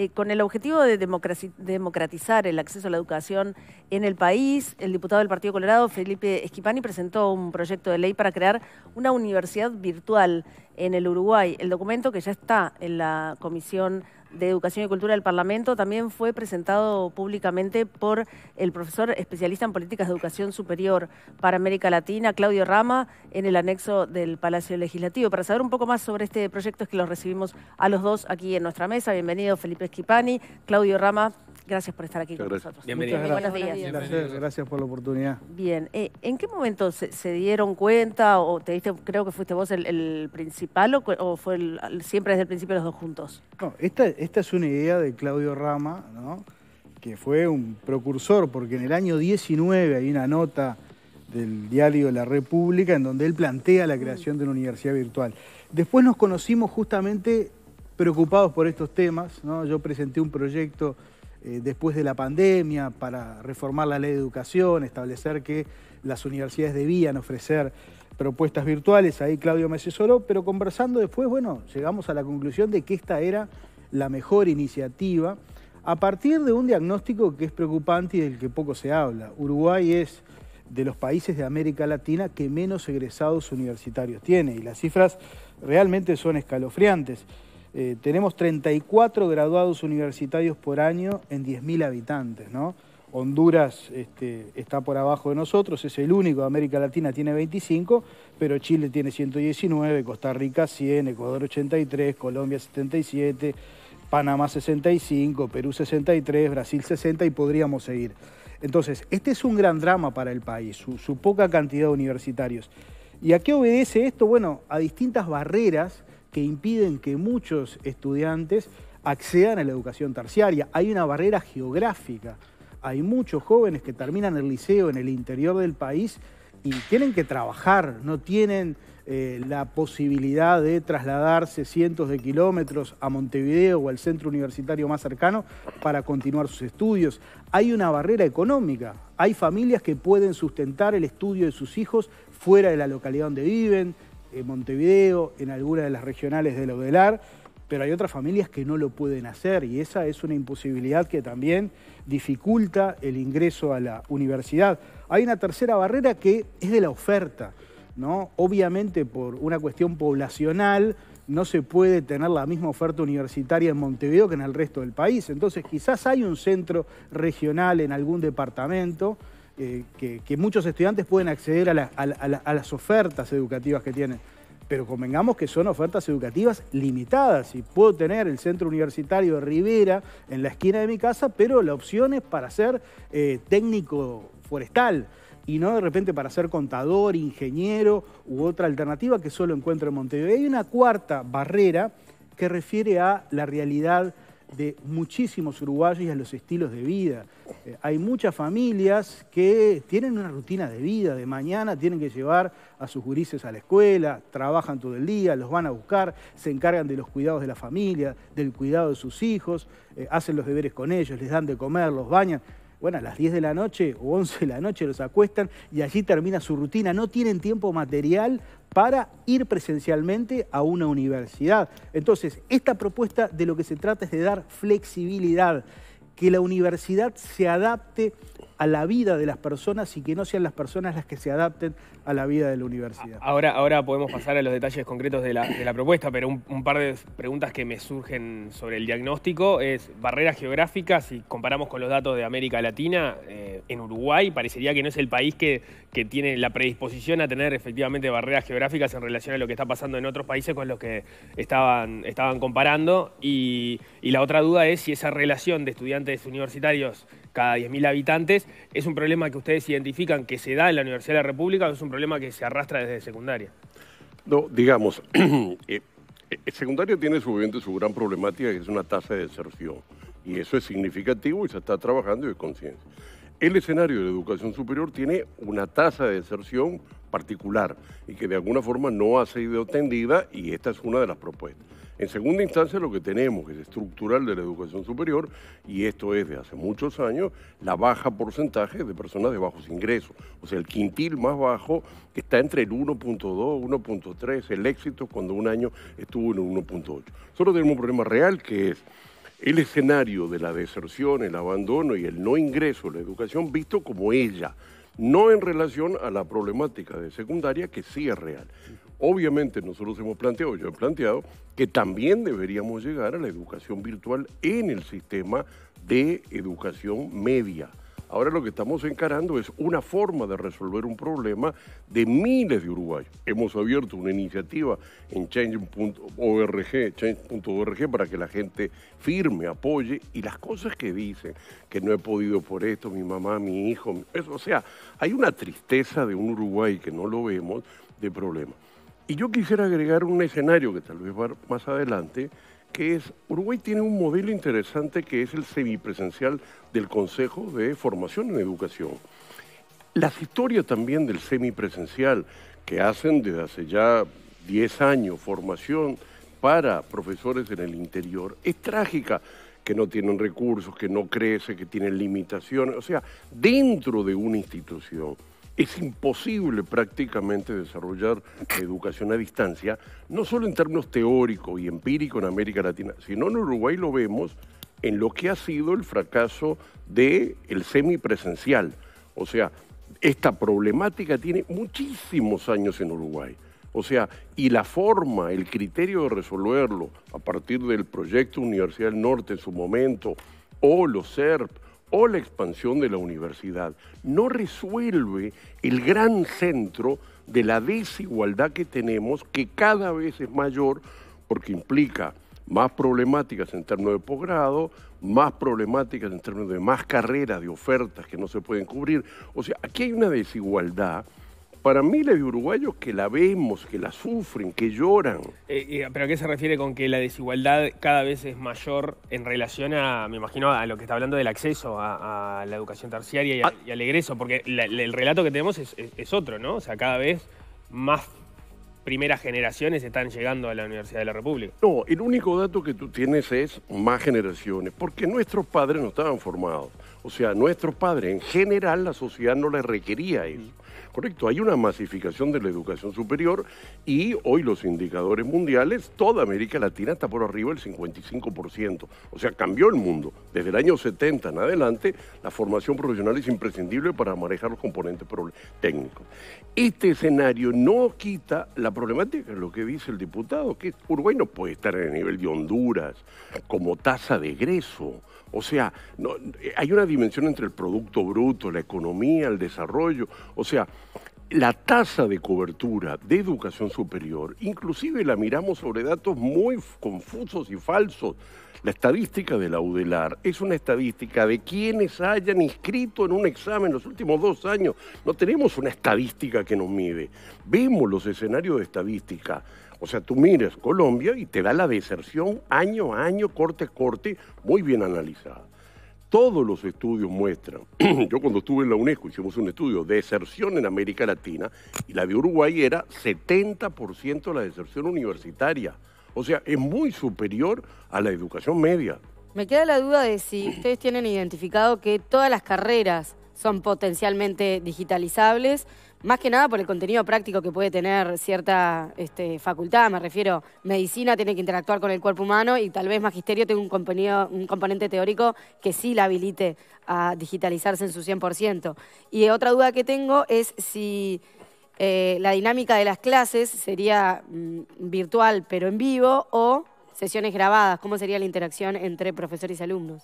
Eh, con el objetivo de democratizar el acceso a la educación en el país, el diputado del Partido Colorado, Felipe Esquipani, presentó un proyecto de ley para crear una universidad virtual en el Uruguay. El documento que ya está en la Comisión de Educación y Cultura del Parlamento también fue presentado públicamente por el profesor especialista en políticas de educación superior para América Latina, Claudio Rama, en el anexo del Palacio Legislativo. Para saber un poco más sobre este proyecto es que los recibimos a los dos aquí en nuestra mesa. Bienvenido Felipe Schipani, Claudio Rama, gracias por estar aquí con nosotros. Bienvenido. Gracias. Gracias, por la oportunidad. Bien, eh, ¿en qué momento se, dieron cuenta o te diste, creo que fuiste vos el, principal o, fue siempre desde el principio los dos juntos? No, esta, esta es una idea de Claudio Rama, que fue un precursor, porque en el año 19 hay una nota del diario La República en donde él plantea la creación de una universidad virtual. Después nos conocimos justamente preocupados por estos temas. Yo presenté un proyecto eh, después de la pandemia para reformar la ley de educación, establecer que las universidades debían ofrecer propuestas virtuales, ahí Claudio me asesoró, pero conversando después, bueno, llegamos a la conclusión de que esta era la mejor iniciativa a partir de un diagnóstico que es preocupante y del que poco se habla. Uruguay es de los países de América Latina que menos egresados universitarios tiene y las cifras realmente son escalofriantes. Eh, tenemos 34 graduados universitarios por año en 10.000 habitantes, ¿no? Honduras este, está por abajo de nosotros, es el único, América Latina tiene 25, pero Chile tiene 119, Costa Rica 100, Ecuador 83, Colombia 77, Panamá 65, Perú 63, Brasil 60 y podríamos seguir. Entonces, este es un gran drama para el país, su, poca cantidad de universitarios. ¿Y a qué obedece esto? Bueno, a distintas barreras que impiden que muchos estudiantes accedan a la educación terciaria. Hay una barrera geográfica. Hay muchos jóvenes que terminan el liceo en el interior del país y tienen que trabajar, no tienen eh, la posibilidad de trasladarse cientos de kilómetros a Montevideo o al centro universitario más cercano para continuar sus estudios. Hay una barrera económica, hay familias que pueden sustentar el estudio de sus hijos fuera de la localidad donde viven, en Montevideo, en alguna de las regionales de Lodelar, pero hay otras familias que no lo pueden hacer y esa es una imposibilidad que también dificulta el ingreso a la universidad. Hay una tercera barrera que es de la oferta. ¿no? Obviamente por una cuestión poblacional no se puede tener la misma oferta universitaria en Montevideo que en el resto del país. Entonces quizás hay un centro regional en algún departamento eh, que, muchos estudiantes pueden acceder a, las ofertas educativas que tienen pero convengamos que son ofertas educativas limitadas. Y puedo tener el centro universitario de Rivera en la esquina de mi casa, pero la opción es para ser eh, técnico forestal y no de repente para ser contador, ingeniero u otra alternativa que solo encuentro en Montevideo. hay una cuarta barrera que refiere a la realidad de muchísimos uruguayos y a los estilos de vida. Eh, hay muchas familias que tienen una rutina de vida, de mañana tienen que llevar a sus gurises a la escuela, trabajan todo el día, los van a buscar, se encargan de los cuidados de la familia, del cuidado de sus hijos, eh, hacen los deberes con ellos, les dan de comer, los bañan bueno, a las 10 de la noche o 11 de la noche los acuestan y allí termina su rutina. No tienen tiempo material para ir presencialmente a una universidad. Entonces, esta propuesta de lo que se trata es de dar flexibilidad, que la universidad se adapte a la vida de las personas y que no sean las personas las que se adapten a la vida de la universidad. Ahora, ahora podemos pasar a los detalles concretos de la, propuesta, pero un, par de preguntas que me surgen sobre el diagnóstico es barreras geográficas, si comparamos con los datos de América Latina, eh, en Uruguay parecería que no es el país que, que tiene la predisposición a tener efectivamente barreras geográficas en relación a lo que está pasando en otros países con los que estaban, estaban comparando. Y, y la otra duda es si esa relación de estudiantes universitarios cada 10.000 habitantes, ¿es un problema que ustedes identifican que se da en la Universidad de la República o es un problema que se arrastra desde secundaria? No, digamos, el eh, eh, secundario tiene su, su gran problemática, que es una tasa de deserción. Y eso es significativo y se está trabajando y de conciencia. El escenario de educación superior tiene una tasa de deserción particular y que de alguna forma no ha sido atendida y esta es una de las propuestas. En segunda instancia, lo que tenemos, es estructural de la educación superior, y esto es de hace muchos años, la baja porcentaje de personas de bajos ingresos. O sea, el quintil más bajo que está entre el 1.2, 1.3, el éxito cuando un año estuvo en el 1.8. Solo tenemos un problema real que es el escenario de la deserción, el abandono y el no ingreso a la educación visto como ella, no en relación a la problemática de secundaria que sí es real. Obviamente nosotros hemos planteado, yo he planteado, que también deberíamos llegar a la educación virtual en el sistema de educación media. Ahora lo que estamos encarando es una forma de resolver un problema de miles de uruguayos. Hemos abierto una iniciativa en change.org, para que la gente firme, apoye y las cosas que dicen, que no he podido por esto, mi mamá, mi hijo, eso, o sea, hay una tristeza de un Uruguay que no lo vemos de problema. Y yo quisiera agregar un escenario que tal vez va más adelante, que es, Uruguay tiene un modelo interesante que es el semipresencial del Consejo de Formación en Educación. Las historias también del semipresencial, que hacen desde hace ya 10 años formación para profesores en el interior, es trágica que no tienen recursos, que no crece, que tienen limitaciones, o sea, dentro de una institución es imposible prácticamente desarrollar educación a distancia, no solo en términos teóricos y empíricos en América Latina, sino en Uruguay lo vemos en lo que ha sido el fracaso del el semipresencial. O sea, esta problemática tiene muchísimos años en Uruguay. O sea, y la forma, el criterio de resolverlo a partir del proyecto Universidad del Norte en su momento, o los SERP, o la expansión de la universidad no resuelve el gran centro de la desigualdad que tenemos, que cada vez es mayor porque implica más problemáticas en términos de posgrado, más problemáticas en términos de más carreras, de ofertas que no se pueden cubrir. O sea, aquí hay una desigualdad para miles de uruguayos que la vemos, que la sufren, que lloran. Eh, eh, ¿Pero a qué se refiere con que la desigualdad cada vez es mayor en relación a, me imagino, a lo que está hablando del acceso a, la educación terciaria y, al egreso? Porque el relato que tenemos es, es otro, ¿no? O sea, cada vez más primeras generaciones están llegando a la Universidad de la República. No, el único dato que tú tienes es más generaciones, porque nuestros padres no estaban formados. O sea, nuestros padres, en general, la sociedad no les requería eso. Correcto, hay una masificación de la educación superior y hoy los indicadores mundiales, toda América Latina está por arriba del 55%. O sea, cambió el mundo. Desde el año 70 en adelante, la formación profesional es imprescindible para manejar los componentes técnicos. Este escenario no quita la problemática, lo que dice el diputado, que Uruguay no puede estar en el nivel de Honduras como tasa de egreso. O sea, hay una dimensión entre el Producto Bruto, la economía, el desarrollo. O sea, la tasa de cobertura de educación superior, inclusive la miramos sobre datos muy confusos y falsos. La estadística de la UDELAR es una estadística de quienes hayan inscrito en un examen los últimos dos años. No tenemos una estadística que nos mide. Vemos los escenarios de estadística o sea, tú miras Colombia y te da la deserción año a año, corte a corte, muy bien analizada. Todos los estudios muestran, yo cuando estuve en la UNESCO hicimos un estudio de deserción en América Latina y la de Uruguay era 70% la deserción universitaria. O sea, es muy superior a la educación media. Me queda la duda de si ustedes tienen identificado que todas las carreras son potencialmente digitalizables más que nada por el contenido práctico que puede tener cierta este, facultad, me refiero, medicina tiene que interactuar con el cuerpo humano y tal vez magisterio tenga un, componente teórico que sí la habilite a digitalizarse en su 100%. Y otra duda que tengo es si eh, la dinámica de las clases sería mm, virtual pero en vivo o sesiones grabadas, ¿cómo sería la interacción entre profesores y alumnos?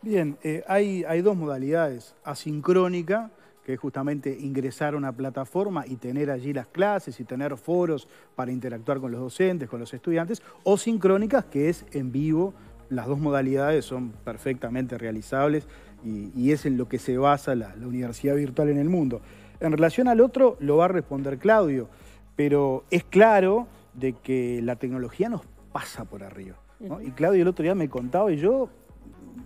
Bien, eh, hay dos modalidades, asincrónica, que es justamente ingresar a una plataforma y tener allí las clases y tener foros para interactuar con los docentes, con los estudiantes, o sincrónicas, que es en vivo. Las dos modalidades son perfectamente realizables y, es en lo que se basa la, universidad virtual en el mundo. En relación al otro, lo va a responder Claudio, pero es claro de que la tecnología nos pasa por arriba. Y Claudio el otro día me contaba y yo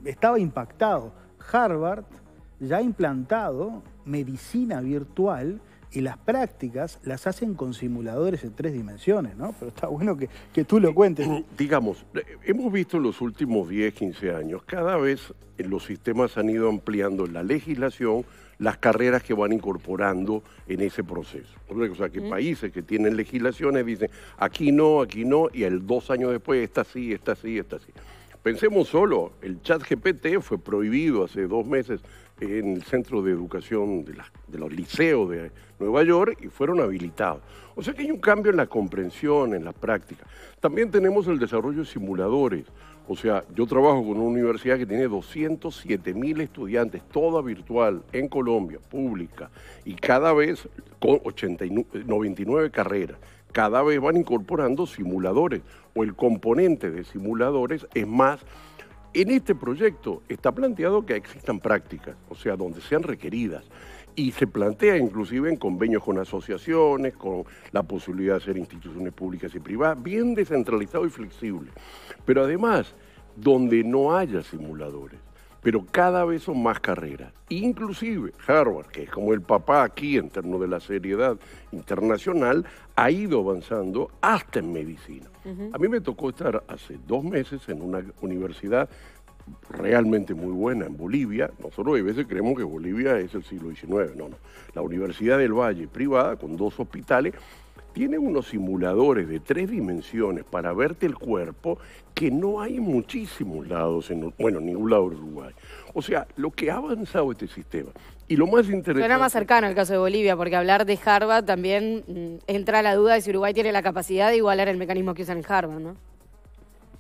estaba impactado. Harvard ya ha implantado medicina virtual y las prácticas las hacen con simuladores en tres dimensiones, ¿no? Pero está bueno que, que tú lo cuentes. Mm, digamos, eh, hemos visto en los últimos 10, 15 años, cada vez eh, los sistemas han ido ampliando la legislación, las carreras que van incorporando en ese proceso. O sea, que países que tienen legislaciones dicen, aquí no, aquí no, y el dos años después, está sí, está sí, está sí. Pensemos solo, el chat GPT fue prohibido hace dos meses en el centro de educación de, los liceos de Nueva York y fueron habilitados. O sea que hay un cambio en la comprensión, en la práctica. También tenemos el desarrollo de simuladores. O sea, yo trabajo con una universidad que tiene 207 mil estudiantes, toda virtual, en Colombia, pública, y cada vez con 99 carreras. Cada vez van incorporando simuladores, o el componente de simuladores es más en este proyecto está planteado que existan prácticas, o sea, donde sean requeridas. Y se plantea inclusive en convenios con asociaciones, con la posibilidad de hacer instituciones públicas y privadas, bien descentralizado y flexible. Pero además, donde no haya simuladores pero cada vez son más carreras. Inclusive Harvard, que es como el papá aquí en términos de la seriedad internacional, ha ido avanzando hasta en medicina. A mí me tocó estar hace dos meses en una universidad realmente muy buena en Bolivia. Nosotros a veces creemos que Bolivia es el siglo XIX, no, no. La Universidad del Valle, privada, con dos hospitales, tiene unos simuladores de tres dimensiones para verte el cuerpo que no hay en muchísimos lados, en, bueno, ningún lado de Uruguay. O sea, lo que ha avanzado este sistema. Y lo más interesante... era más cercano el caso de Bolivia, porque hablar de Harvard también mm, entra la duda de si Uruguay tiene la capacidad de igualar el mecanismo que usan en Harvard, ¿no?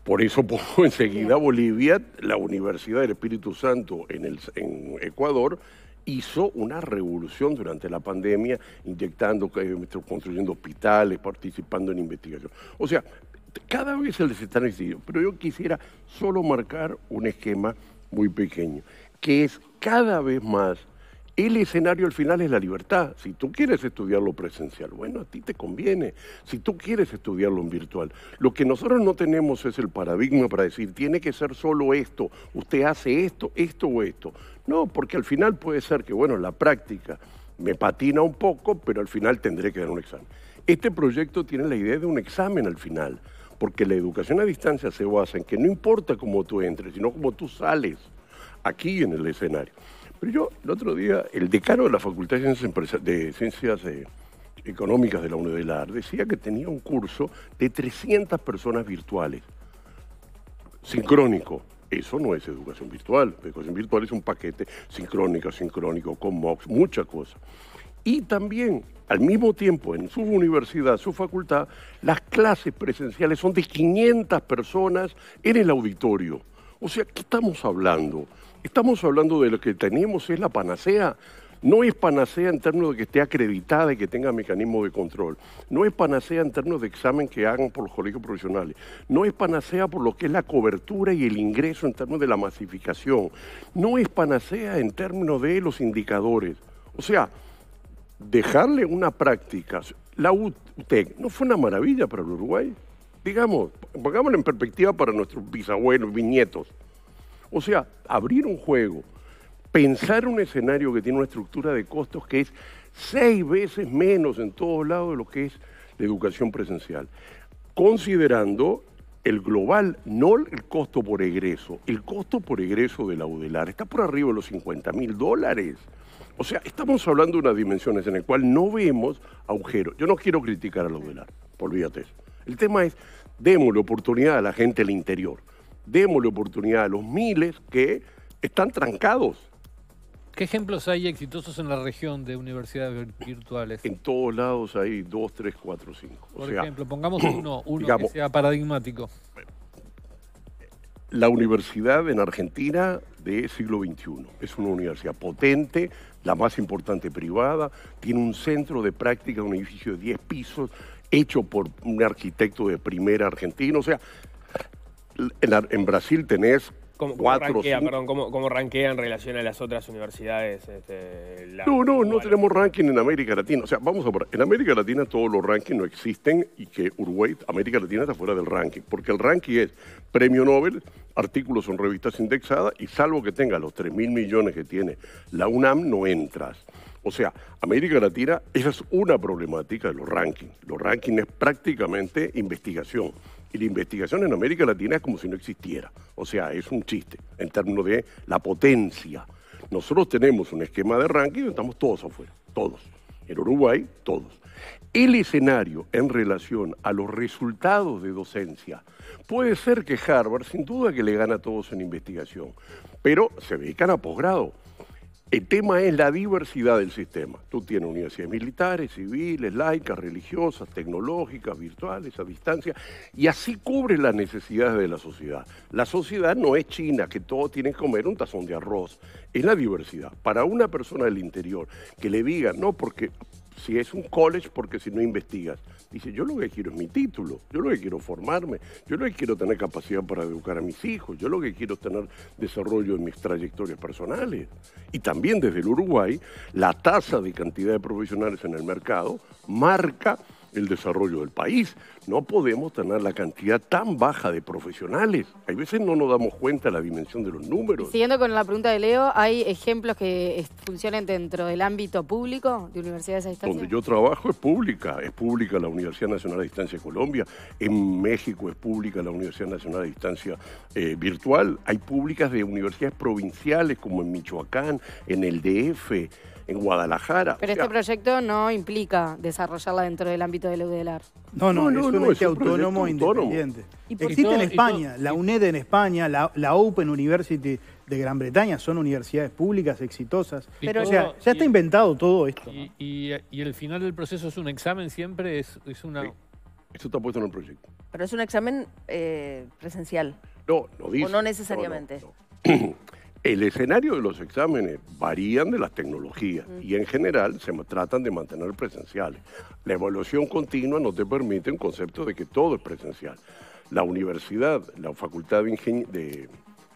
Por eso pongo enseguida Bolivia, la Universidad del Espíritu Santo en, el, en Ecuador, hizo una revolución durante la pandemia, inyectando, eh, construyendo hospitales, participando en investigación. O sea, cada vez se les está necesitando. pero yo quisiera solo marcar un esquema muy pequeño, que es cada vez más el escenario al final es la libertad. Si tú quieres estudiarlo presencial, bueno, a ti te conviene. Si tú quieres estudiarlo en virtual, lo que nosotros no tenemos es el paradigma para decir, tiene que ser solo esto, usted hace esto, esto o esto. No, porque al final puede ser que, bueno, la práctica me patina un poco, pero al final tendré que dar un examen. Este proyecto tiene la idea de un examen al final, porque la educación a distancia se basa en que no importa cómo tú entres, sino cómo tú sales aquí en el escenario. Pero yo, el otro día, el decano de la Facultad de Ciencias, de Ciencias eh, Económicas de la UNEDELAR decía que tenía un curso de 300 personas virtuales, sincrónico. Eso no es educación virtual. Educación virtual es un paquete sincrónico, sincrónico, con MOOCs, muchas cosas. Y también, al mismo tiempo, en su universidad, su facultad, las clases presenciales son de 500 personas en el auditorio. O sea, ¿qué estamos hablando? estamos hablando de lo que tenemos, es la panacea. No es panacea en términos de que esté acreditada y que tenga mecanismo de control. No es panacea en términos de examen que hagan por los colegios profesionales. No es panacea por lo que es la cobertura y el ingreso en términos de la masificación. No es panacea en términos de los indicadores. O sea, dejarle una práctica. La UTEC no fue una maravilla para el Uruguay. Digamos, pongámoslo en perspectiva para nuestros bisabuelos, bisnietos. O sea, abrir un juego, pensar un escenario que tiene una estructura de costos que es seis veces menos en todos lados de lo que es la educación presencial, considerando el global, no el costo por egreso, el costo por egreso de la UDELAR está por arriba de los 50 mil dólares. O sea, estamos hablando de unas dimensiones en las cuales no vemos agujeros. Yo no quiero criticar a la UDELAR, olvídate eso. El tema es, démosle oportunidad a la gente del interior démosle oportunidad a los miles que están trancados. ¿Qué ejemplos hay exitosos en la región de universidades virtuales? En todos lados hay dos, tres, cuatro, cinco. Por ejemplo, pongamos uno, uno que sea paradigmático. La universidad en Argentina de siglo XXI es una universidad potente, la más importante privada, tiene un centro de práctica, un edificio de 10 pisos, hecho por un arquitecto de primera argentina. O sea, en, Brasil tenés cuatro, ¿cómo, ¿cómo, en relación a las otras universidades? Este, no, no, no tenemos ranking en América Latina. O sea, vamos a ver, en América Latina todos los rankings no existen y que Uruguay, América Latina está fuera del ranking, porque el ranking es premio Nobel, artículos son revistas indexadas y salvo que tenga los 3 mil millones que tiene la UNAM, no entras. O sea, América Latina, esa es una problemática de los rankings. Los rankings es prácticamente investigación y la investigación en América Latina es como si no existiera. O sea, es un chiste en términos de la potencia. Nosotros tenemos un esquema de ranking y estamos todos afuera, todos. En Uruguay, todos. El escenario en relación a los resultados de docencia puede ser que Harvard, sin duda que le gana a todos en investigación, pero se dedican a posgrado. El tema es la diversidad del sistema. Tú tienes universidades militares, civiles, laicas, religiosas, tecnológicas, virtuales, a distancia, y así cubre las necesidades de la sociedad. La sociedad no es China, que todos tienen que comer un tazón de arroz. Es la diversidad. Para una persona del interior que le diga, no, porque si es un college, porque si no investigas. Dice, yo lo que quiero es mi título, yo lo que quiero formarme, yo lo que quiero tener capacidad para educar a mis hijos, yo lo que quiero es tener desarrollo en mis trayectorias personales. Y también desde el Uruguay, la tasa de cantidad de profesionales en el mercado marca el desarrollo del país. No podemos tener la cantidad tan baja de profesionales. Hay veces no nos damos cuenta de la dimensión de los números. siguiendo con la pregunta de Leo, ¿hay ejemplos que funcionen dentro del ámbito público de universidades a distancia? Donde yo trabajo es pública. Es pública la Universidad Nacional de Distancia de Colombia. En México es pública la Universidad Nacional a Distancia eh, Virtual. Hay públicas de universidades provinciales como en Michoacán, en el DF en Guadalajara. Pero este proyecto no implica desarrollarla dentro del ámbito del UDELAR. No, no, no, es un proyecto autónomo independiente. Existe en España, la UNED en España, la, Open University de Gran Bretaña, son universidades públicas exitosas. o sea, ya está inventado todo esto. Y, el final del proceso es un examen siempre, es, es una... Esto está puesto en el proyecto. Pero es un examen eh, presencial. No, no dice. O no necesariamente. El escenario de los exámenes varían de las tecnologías y en general se tratan de mantener presenciales. La evaluación continua no te permite un concepto de que todo es presencial. La universidad, la facultad de,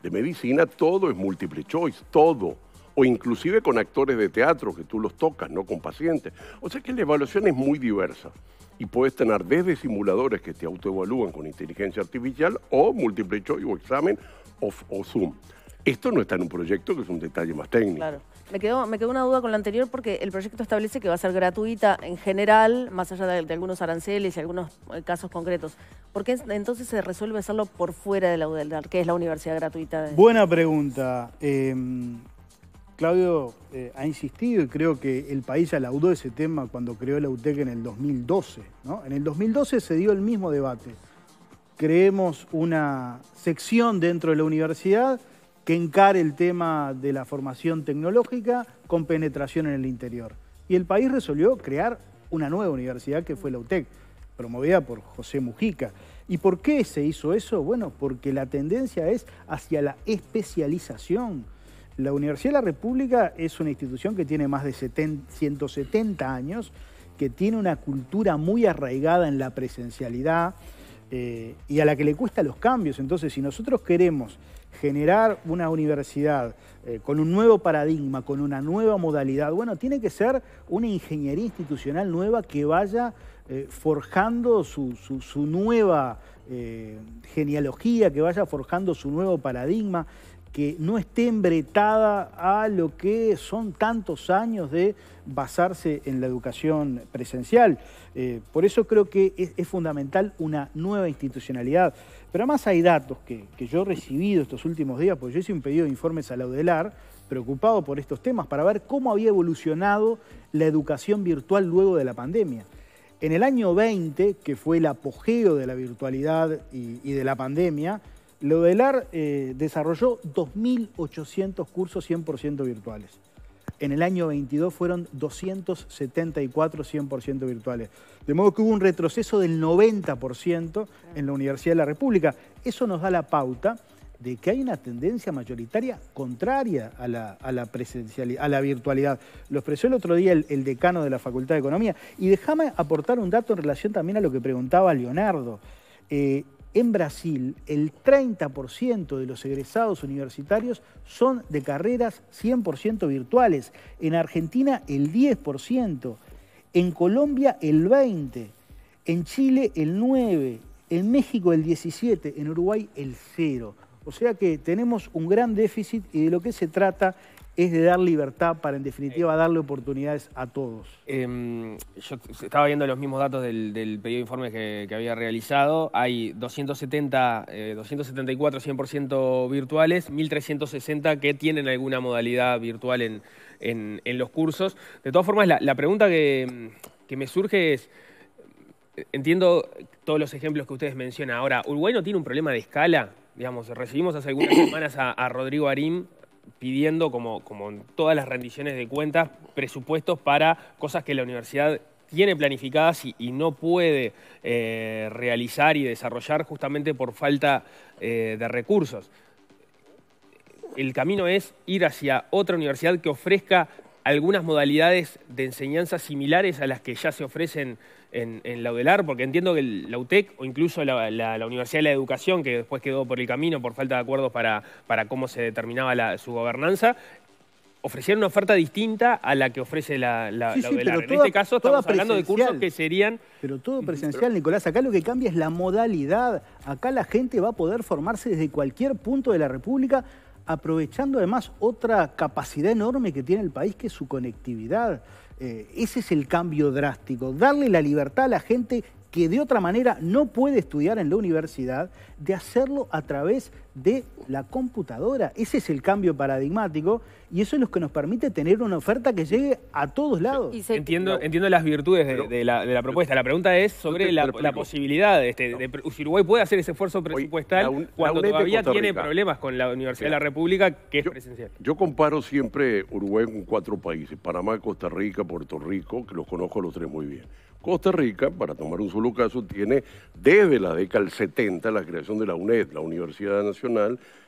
medicina, todo es multiple choice, todo. O inclusive con actores de teatro, que tú los tocas, no con pacientes. O sea que la evaluación es muy diversa y puedes tener desde simuladores que te autoevalúan con inteligencia artificial o multiple choice o examen o Zoom. Esto no está en un proyecto que es un detalle más técnico. Claro. Me quedó, una duda con la anterior porque el proyecto establece que va a ser gratuita en general, más allá de, algunos aranceles y algunos eh, casos concretos. ¿Por qué entonces se resuelve hacerlo por fuera de la UDELDAR, que es la universidad gratuita? Buena pregunta. Em, Claudio eh, ha insistido y creo que el país alaudó ese tema cuando creó la UTEC en el 2012. ¿no? En el 2012 se dio el mismo debate. Creemos una sección dentro de la universidad que encare el tema de la formación tecnológica con penetración en el interior. Y el país resolvió crear una nueva universidad que fue la UTEC, promovida por José Mujica. ¿Y por qué se hizo eso? Bueno, porque la tendencia es hacia la especialización. La Universidad de la República es una institución que tiene más de 170 años, que tiene una cultura muy arraigada en la presencialidad eh, y a la que le cuesta los cambios. Entonces, si nosotros queremos generar una universidad eh, con un nuevo paradigma, con una nueva modalidad, bueno, tiene que ser una ingeniería institucional nueva que vaya eh, forjando su, nueva eh, genealogía, que vaya forjando su nuevo paradigma, que no esté embretada a lo que son tantos años de basarse en la educación presencial. por eso creo que es fundamental una nueva institucionalidad. Pero además hay datos que, yo he recibido estos últimos días, porque yo hice un pedido de informes a la preocupado por estos temas, para ver cómo había evolucionado la educación virtual luego de la pandemia. En el año 20, que fue el apogeo de la virtualidad y, de la pandemia, la eh, desarrolló 2.800 cursos 100% virtuales en el año 22 fueron 274 100% virtuales. De modo que hubo un retroceso del 90% en la Universidad de la República. Eso nos da la pauta de que hay una tendencia mayoritaria contraria a la, presencialidad, a la virtualidad. Lo expresó el otro día el, decano de la Facultad de Economía. Y déjame aportar un dato en relación también a lo que preguntaba Leonardo. Eh, en Brasil, el 30% de los egresados universitarios son de carreras 100% virtuales. En Argentina, el 10%. En Colombia, el 20%. En Chile, el 9%. En México, el 17%. En Uruguay, el 0%. O sea que tenemos un gran déficit y de lo que se trata es de dar libertad para, en definitiva, darle oportunidades a todos. Em, yo estaba viendo los mismos datos del, pedido de informes que, había realizado. Hay 270, 274 100% virtuales, 1.360 que tienen alguna modalidad virtual en, los cursos. De todas formas, la, pregunta que, me surge es... Entiendo todos los ejemplos que ustedes mencionan. Ahora, Uruguay no tiene un problema de escala. Digamos, recibimos hace algunas semanas a Rodrigo Arim pidiendo, como, en todas las rendiciones de cuentas, presupuestos para cosas que la universidad tiene planificadas y, no puede eh, realizar y desarrollar justamente por falta eh, de recursos. El camino es ir hacia otra universidad que ofrezca algunas modalidades de enseñanza similares a las que ya se ofrecen en, la UDELAR, Porque entiendo que la UTEC o incluso la, Universidad de la Educación, que después quedó por el camino por falta de acuerdos para, cómo se determinaba su gobernanza, ofrecieron una oferta distinta a la que ofrece la, UDELAR. En este caso estamos hablando de cursos que serían... Pero todo presencial, Nicolás. Acá lo que cambia es la modalidad. Acá la gente va a poder formarse desde cualquier punto de la República, aprovechando además otra capacidad enorme que tiene el país, que es su conectividad. Eh, ese es el cambio drástico, darle la libertad a la gente que de otra manera no puede estudiar en la universidad, de hacerlo a través de la computadora. Ese es el cambio paradigmático y eso es lo que nos permite tener una oferta que llegue a todos lados. Entiendo, entiendo las virtudes de, la, propuesta. La pregunta es sobre la, posibilidad de, este, Uruguay puede hacer ese esfuerzo presupuestal cuando todavía tiene problemas con la Universidad de la República, que es presencial. Yo comparo siempre Uruguay con cuatro países, Panamá, Costa Rica, Puerto Rico, que los conozco los tres muy bien. Costa Rica, para tomar un solo caso, tiene desde la década del 70 la creación de la UNED, la Universidad Nacional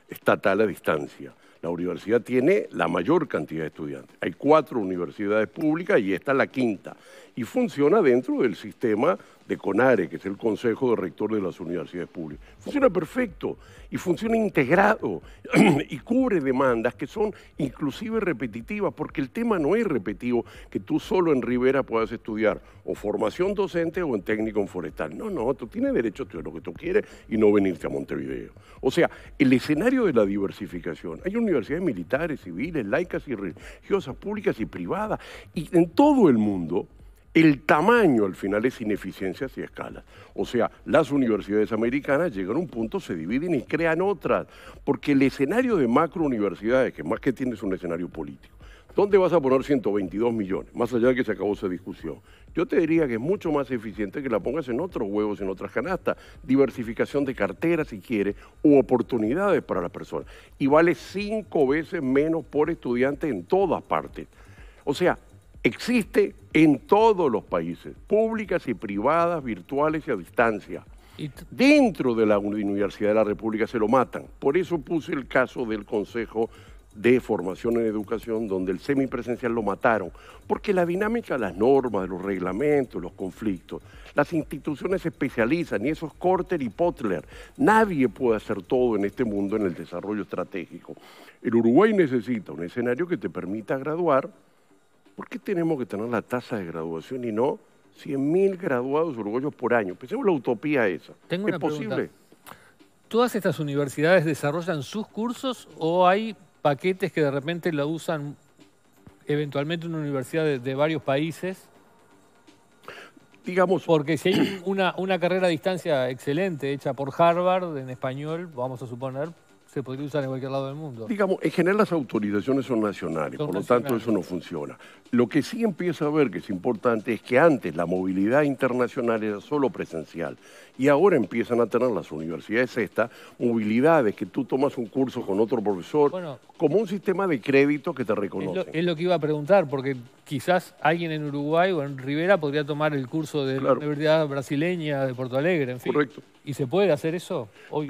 estatal a distancia. La universidad tiene la mayor cantidad de estudiantes. Hay cuatro universidades públicas y esta es la quinta y funciona dentro del sistema de CONARE, que es el Consejo de Rector de las Universidades Públicas. Funciona perfecto y funciona integrado y cubre demandas que son inclusive repetitivas, porque el tema no es repetido que tú solo en Rivera puedas estudiar o formación docente o en técnico en forestal. No, no, tú tienes derecho a estudiar lo que tú quieres y no venirte a Montevideo. O sea, el escenario de la diversificación. Hay universidades militares, civiles, laicas y religiosas, públicas y privadas, y en todo el mundo el tamaño al final es ineficiencias y escalas. O sea, las universidades americanas llegan a un punto, se dividen y crean otras, porque el escenario de macro universidades, que más que tiene es un escenario político, ¿Dónde vas a poner 122 millones? Más allá de que se acabó esa discusión. Yo te diría que es mucho más eficiente que la pongas en otros huevos, en otras canastas. Diversificación de carteras, si quieres, u oportunidades para las personas. Y vale cinco veces menos por estudiante en todas partes. O sea, existe en todos los países, públicas y privadas, virtuales y a distancia. Dentro de la Universidad de la República se lo matan. Por eso puse el caso del Consejo de Formación en Educación, donde el semipresencial lo mataron. Porque la dinámica, las normas, los reglamentos, los conflictos, las instituciones se especializan y eso es y Potler. Nadie puede hacer todo en este mundo en el desarrollo estratégico. El Uruguay necesita un escenario que te permita graduar ¿por qué tenemos que tener la tasa de graduación y no 100.000 graduados uruguayos por año? Pensemos la utopía esa. ¿Es posible? ¿Todas estas universidades desarrollan sus cursos o hay paquetes que de repente la usan eventualmente una universidad de, varios países? Digamos... Porque si hay una carrera a distancia excelente hecha por Harvard en español, vamos a suponer, se podría usar en cualquier lado del mundo. Digamos, en general las autorizaciones son nacionales, por lo tanto eso no funciona. Lo que sí empieza a ver que es importante es que antes la movilidad internacional era solo presencial y ahora empiezan a tener las universidades estas movilidades que tú tomas un curso con otro profesor, como un sistema de crédito que te reconoce. Es lo, que iba a preguntar, porque quizás alguien en Uruguay o en Rivera podría tomar el curso de la Universidad Brasileña de Porto Alegre, en fin. Correcto. ¿Y se puede hacer eso hoy?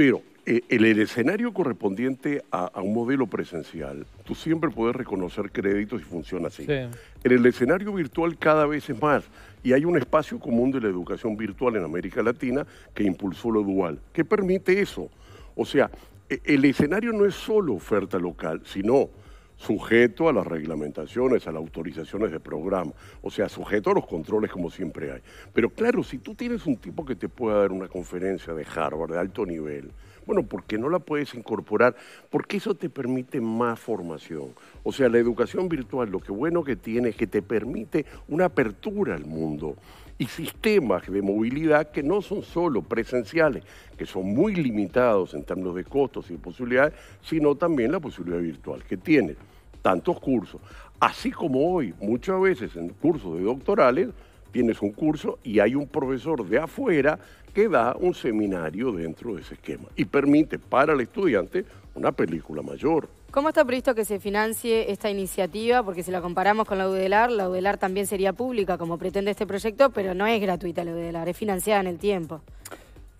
en eh, el escenario correspondiente a, un modelo presencial, tú siempre puedes reconocer créditos y funciona así. En el escenario virtual cada vez es más. Y hay un espacio común de la educación virtual en América Latina que impulsó lo dual, ¿Qué permite eso. O sea, e, el escenario no es solo oferta local, sino sujeto a las reglamentaciones, a las autorizaciones de programa, o sea, sujeto a los controles como siempre hay. Pero claro, si tú tienes un tipo que te pueda dar una conferencia de Harvard de alto nivel, bueno, porque no la puedes incorporar, porque eso te permite más formación. O sea, la educación virtual lo que bueno que tiene es que te permite una apertura al mundo y sistemas de movilidad que no son solo presenciales, que son muy limitados en términos de costos y posibilidades, sino también la posibilidad virtual que tiene. Tantos cursos. Así como hoy, muchas veces en cursos de doctorales, tienes un curso y hay un profesor de afuera que da un seminario dentro de ese esquema y permite para el estudiante una película mayor. ¿Cómo está previsto que se financie esta iniciativa? Porque si la comparamos con la UDELAR, la UDELAR también sería pública, como pretende este proyecto, pero no es gratuita la UDELAR, es financiada en el tiempo.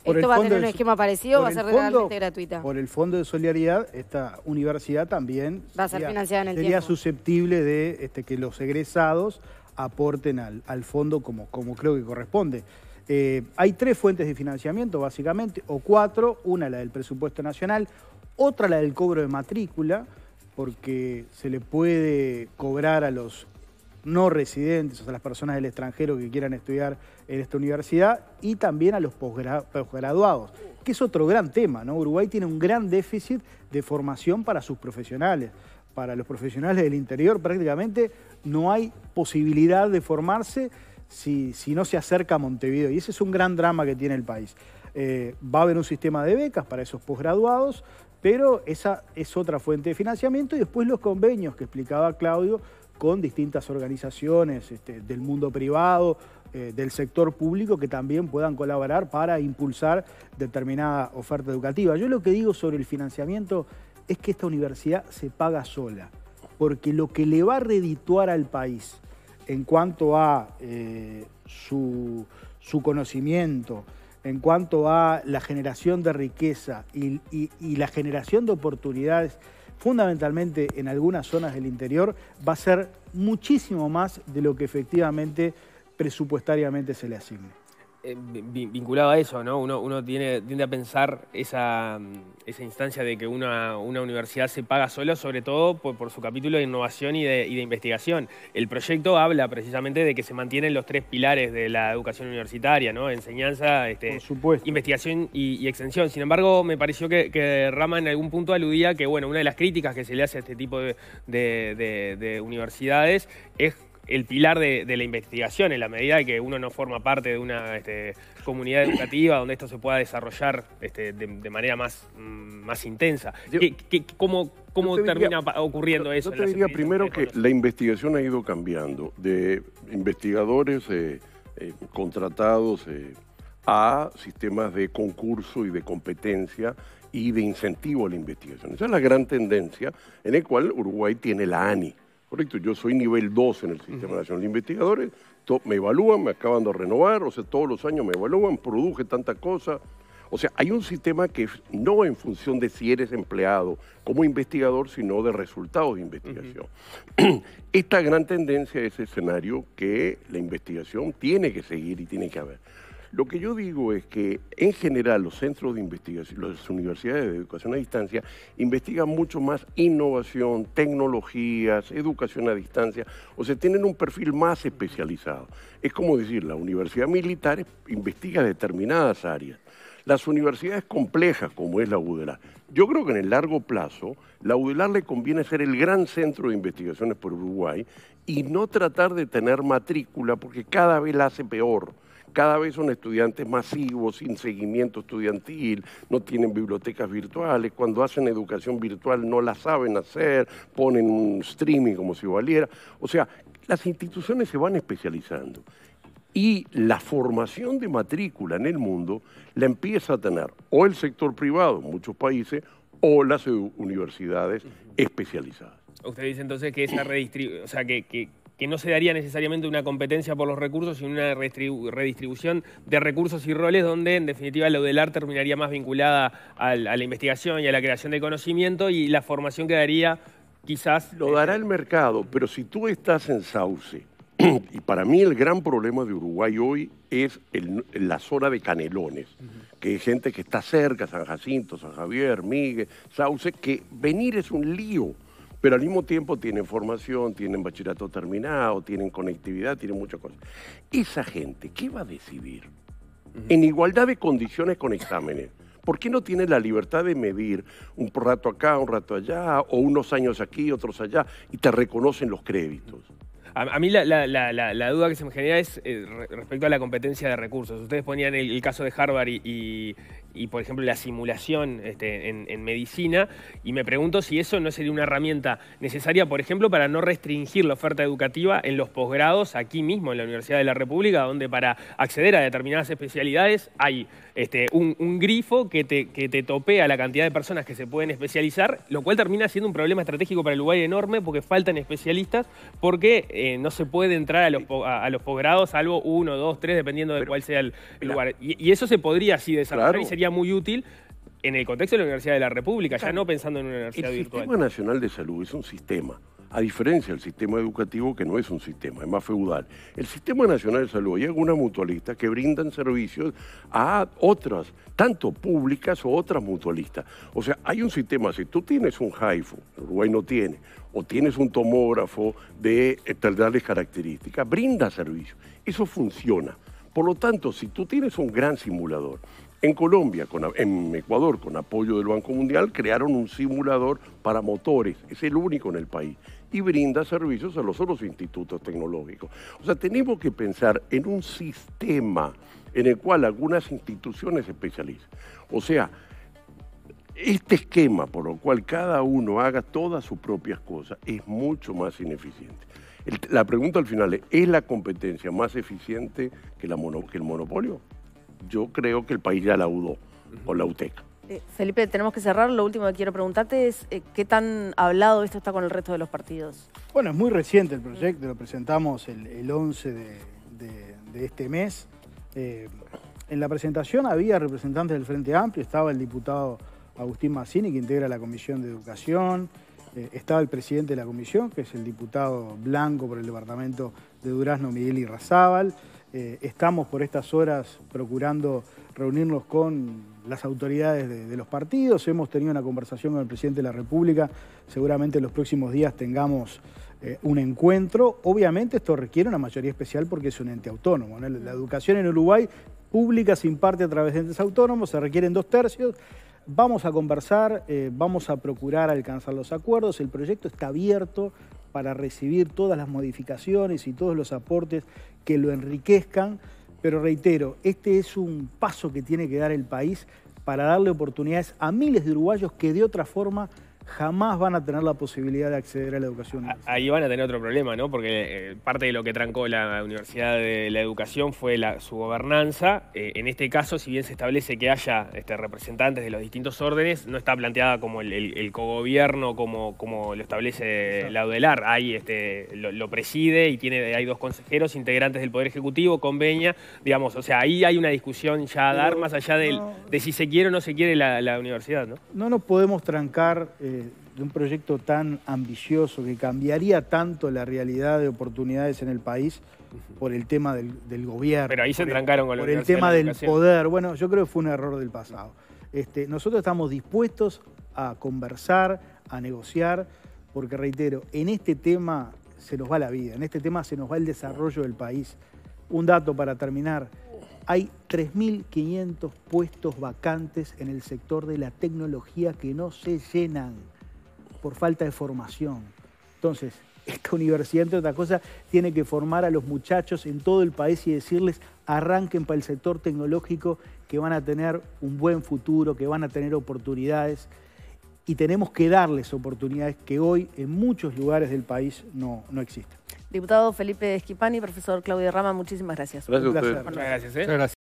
¿Esto va a tener un esquema parecido o va a ser realmente gratuita? Por el Fondo de Solidaridad, esta universidad también sería, susceptible de este, que los egresados aporten al, al fondo como, como creo que corresponde. Eh, hay tres fuentes de financiamiento, básicamente, o cuatro. Una la del presupuesto nacional, otra la del cobro de matrícula, porque se le puede cobrar a los no residentes, o sea, las personas del extranjero que quieran estudiar en esta universidad, y también a los posgraduados, que es otro gran tema, ¿no? Uruguay tiene un gran déficit de formación para sus profesionales. Para los profesionales del interior prácticamente no hay posibilidad de formarse si, no se acerca a Montevideo. Y ese es un gran drama que tiene el país. Eh, va a haber un sistema de becas para esos posgraduados, pero esa es otra fuente de financiamiento y después los convenios que explicaba Claudio con distintas organizaciones este, del mundo privado, eh, del sector público, que también puedan colaborar para impulsar determinada oferta educativa. Yo lo que digo sobre el financiamiento es que esta universidad se paga sola, porque lo que le va a redituar al país en cuanto a eh, su, conocimiento, en cuanto a la generación de riqueza y, y la generación de oportunidades, fundamentalmente en algunas zonas del interior, va a ser muchísimo más de lo que efectivamente presupuestariamente se le asigna. Eh, vinculado a eso, ¿no? Uno, tiene, tiende a pensar esa, mm, instancia de que una, universidad se paga solo, sobre todo por, su capítulo de innovación y de, investigación. El proyecto habla precisamente de que se mantienen los tres pilares de la educación universitaria, ¿no? Enseñanza, este, investigación y, extensión. Sin embargo, me pareció que, Rama en algún punto aludía que, bueno, una de las críticas que se le hace a este tipo de universidades es el pilar de, la investigación, en la medida de que uno no forma parte de una este, comunidad educativa donde esto se pueda desarrollar este, de, manera más, mm, más intensa. cómo, termina ocurriendo eso? Yo te diría primero que la investigación ha ido cambiando de investigadores eh, eh, contratados eh, a sistemas de concurso y de competencia y de incentivo a la investigación. Esa es la gran tendencia en la cual Uruguay tiene la ANI. Correcto, yo soy nivel 2 en el Sistema Nacional de Investigadores, me evalúan, me acaban de renovar, o sea, todos los años me evalúan, produje tantas cosas. O sea, hay un sistema que no en función de si eres empleado como investigador, sino de resultados de investigación. Esta gran tendencia es el escenario que la investigación tiene que seguir y tiene que haber. Lo que yo digo es que en general los centros de investigación, las universidades de educación a distancia investigan mucho más innovación, tecnologías, educación a distancia, o sea, tienen un perfil más especializado. Es como decir, la universidad militar investiga determinadas áreas. Las universidades complejas como es la UDELAR, yo creo que en el largo plazo, la UDELAR le conviene ser el gran centro de investigaciones por Uruguay y no tratar de tener matrícula porque cada vez la hace peor cada vez son estudiantes masivos, sin seguimiento estudiantil, no tienen bibliotecas virtuales, cuando hacen educación virtual no la saben hacer, ponen un streaming como si valiera. O sea, las instituciones se van especializando y la formación de matrícula en el mundo la empieza a tener o el sector privado muchos países o las universidades especializadas. Usted dice entonces que esa redistribución, o sea, que, que, que no se daría necesariamente una competencia por los recursos, sino una redistribución de recursos y roles donde, en definitiva, lo del terminaría más vinculada a la investigación y a la creación de conocimiento y la formación quedaría quizás... Lo dará el mercado, pero si tú estás en Sauce, y para mí el gran problema de Uruguay hoy es la zona de Canelones, que hay gente que está cerca, San Jacinto, San Javier, Miguel, Sauce, que venir es un lío pero al mismo tiempo tienen formación, tienen bachillerato terminado, tienen conectividad, tienen muchas cosas. Esa gente, ¿qué va a decidir? En igualdad de condiciones con exámenes. ¿Por qué no tiene la libertad de medir un rato acá, un rato allá, o unos años aquí, otros allá, y te reconocen los créditos? A, mí la, duda que se me genera es eh, respecto a la competencia de recursos. Ustedes ponían el, caso de Harvard y, y por ejemplo la simulación este, en, medicina, y me pregunto si eso no sería una herramienta necesaria, por ejemplo, para no restringir la oferta educativa en los posgrados aquí mismo, en la Universidad de la República, donde para acceder a determinadas especialidades hay este, un, grifo que te, que te topea la cantidad de personas que se pueden especializar, lo cual termina siendo un problema estratégico para el Uruguay enorme porque faltan especialistas, porque eh, no se puede entrar a los, a, los posgrados, salvo uno, dos, tres, dependiendo de cuál sea el, lugar. Y, eso se podría así desarrollar y sería sería muy útil en el contexto de la Universidad de la República, ya no pensando en una universidad virtual. El Sistema Nacional de Salud es un sistema, a diferencia del sistema educativo que no es un sistema, es más feudal. El Sistema Nacional de Salud hay algunas mutualistas que brindan servicios a otras, tanto públicas o otras mutualistas. O sea, hay un sistema, si tú tienes un HIFO, Uruguay no tiene, o tienes un tomógrafo de eh, tales características, brinda servicios. Eso funciona. Por lo tanto, si tú tienes un gran simulador, en Colombia, en Ecuador, con apoyo del Banco Mundial, crearon un simulador para motores. Es el único en el país y brinda servicios a los otros institutos tecnológicos. O sea, tenemos que pensar en un sistema en el cual algunas instituciones se especializan. O sea, este esquema por el cual cada uno haga todas sus propias cosas es mucho más ineficiente. la pregunta al final es, ¿es la competencia más eficiente que el monopolio? yo creo que el país ya laudó con la UTEC. Eh, Felipe, tenemos que cerrar. Lo último que quiero preguntarte es eh, qué tan hablado esto está con el resto de los partidos. Bueno, es muy reciente el proyecto, lo presentamos el, 11 de, este mes. Eh, en la presentación había representantes del Frente Amplio, estaba el diputado Agustín Massini, que integra la Comisión de Educación, estaba el presidente de la comisión, que es el diputado Blanco por el departamento de Durazno, Miguel Irrazábal. Eh, estamos por estas horas procurando reunirnos con las autoridades de, los partidos. Hemos tenido una conversación con el presidente de la República. Seguramente en los próximos días tengamos eh, un encuentro. Obviamente esto requiere una mayoría especial porque es un ente autónomo. La educación en Uruguay pública se imparte a través de entes autónomos, se requieren dos tercios. Vamos a conversar, eh, vamos a procurar alcanzar los acuerdos. El proyecto está abierto para recibir todas las modificaciones y todos los aportes que lo enriquezcan, pero reitero, este es un paso que tiene que dar el país para darle oportunidades a miles de uruguayos que de otra forma jamás van a tener la posibilidad de acceder a la educación. Ahí van a tener otro problema, ¿no? Porque eh, parte de lo que trancó la Universidad de la Educación fue su gobernanza. Eh, en este caso, si bien se establece que haya este, representantes de los distintos órdenes, no está planteada como el, cogobierno, como, lo establece la UDELAR. Ahí lo, preside y tiene, hay dos consejeros integrantes del Poder Ejecutivo, convenia. digamos, o sea, ahí hay una discusión ya a dar más allá de si se quiere o no se quiere la, universidad, ¿no? No nos podemos trancar... Eh, de, un proyecto tan ambicioso que cambiaría tanto la realidad de oportunidades en el país por el tema del, gobierno. Pero ahí se trancaron con Por el tema del poder. Bueno, yo creo que fue un error del pasado. Este, nosotros estamos dispuestos a conversar, a negociar, porque reitero, en este tema se nos va la vida, en este tema se nos va el desarrollo del país. Un dato para terminar. Hay 3.500 puestos vacantes en el sector de la tecnología que no se llenan por falta de formación. Entonces, esta universidad, entre otras cosas, tiene que formar a los muchachos en todo el país y decirles arranquen para el sector tecnológico, que van a tener un buen futuro, que van a tener oportunidades. Y tenemos que darles oportunidades que hoy en muchos lugares del país no, no existen. Diputado Felipe Esquipani, profesor Claudio Rama, muchísimas gracias. Gracias a gracias. ¿eh?